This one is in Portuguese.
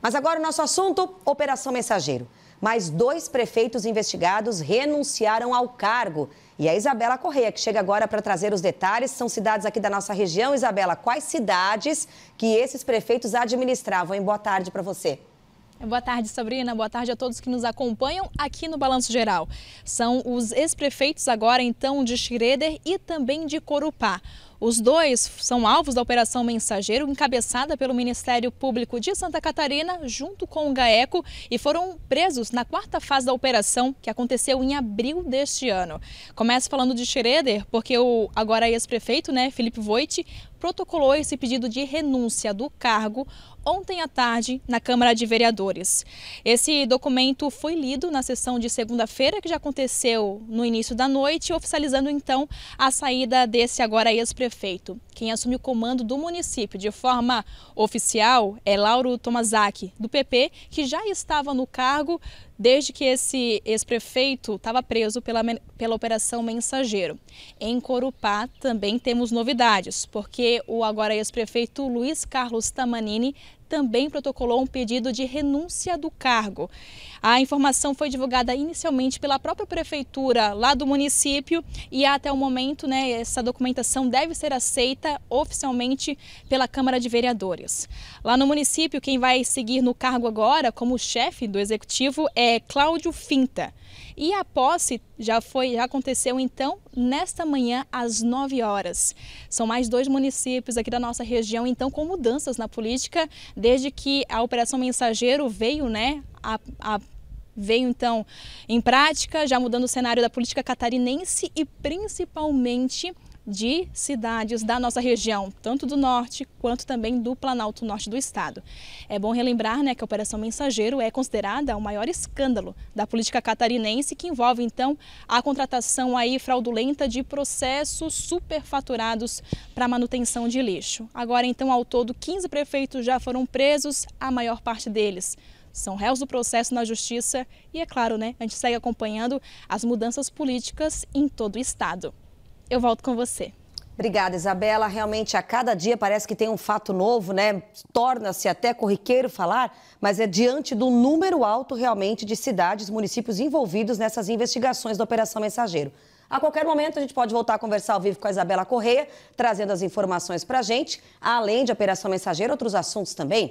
Mas agora o nosso assunto: Operação Mensageiro. Mais dois prefeitos investigados renunciaram ao cargo. E a Isabela Correia, que chega agora para trazer os detalhes, são cidades aqui da nossa região. Isabela, quais cidades que esses prefeitos administravam? Boa tarde para você. Boa tarde, Sabrina. Boa tarde a todos que nos acompanham aqui no Balanço Geral. São os ex-prefeitos agora, então, de Schroeder e também de Corupá. Os dois são alvos da Operação Mensageiro, encabeçada pelo Ministério Público de Santa Catarina, junto com o GAECO, e foram presos na quarta fase da operação, que aconteceu em abril deste ano. Começo falando de Schroeder, porque o agora ex-prefeito, né, Felipe Voit, protocolou esse pedido de renúncia do cargo ontem à tarde na Câmara de Vereadores. Esse documento foi lido na sessão de segunda-feira, que já aconteceu no início da noite, oficializando então a saída desse agora ex-prefeito prefeito. Quem assume o comando do município de forma oficial é Lauro Tomazaki, do PP, que já estava no cargo desde que esse ex-prefeito estava preso pela, pela Operação Mensageiro. Em Corupá também temos novidades, porque o agora ex-prefeito Luiz Carlos Tamanini também protocolou um pedido de renúncia do cargo. A informação foi divulgada inicialmente pela própria prefeitura lá do município e até o momento, né, essa documentação deve ser aceita oficialmente pela Câmara de Vereadores. Lá no município, quem vai seguir no cargo agora como chefe do executivo é Cláudio Finta. E a posse já foi, já aconteceu então nesta manhã às 9 horas. São mais dois municípios aqui da nossa região então com mudanças na política desde que a operação Mensageiro veio, né, a, a veio então em prática, já mudando o cenário da política catarinense e principalmente de cidades da nossa região, tanto do norte quanto também do Planalto Norte do estado. É bom relembrar né, que a Operação Mensageiro é considerada o maior escândalo da política catarinense, que envolve então a contratação aí fraudulenta de processos superfaturados para manutenção de lixo. Agora, então, ao todo, 15 prefeitos já foram presos, a maior parte deles são réus do processo na justiça e, é claro, né, a gente segue acompanhando as mudanças políticas em todo o estado eu volto com você. Obrigada, Isabela. Realmente, a cada dia parece que tem um fato novo, né? Torna-se até corriqueiro falar, mas é diante do número alto, realmente, de cidades, municípios envolvidos nessas investigações da Operação Mensageiro. A qualquer momento, a gente pode voltar a conversar ao vivo com a Isabela Correia, trazendo as informações para a gente, além de Operação Mensageiro, outros assuntos também.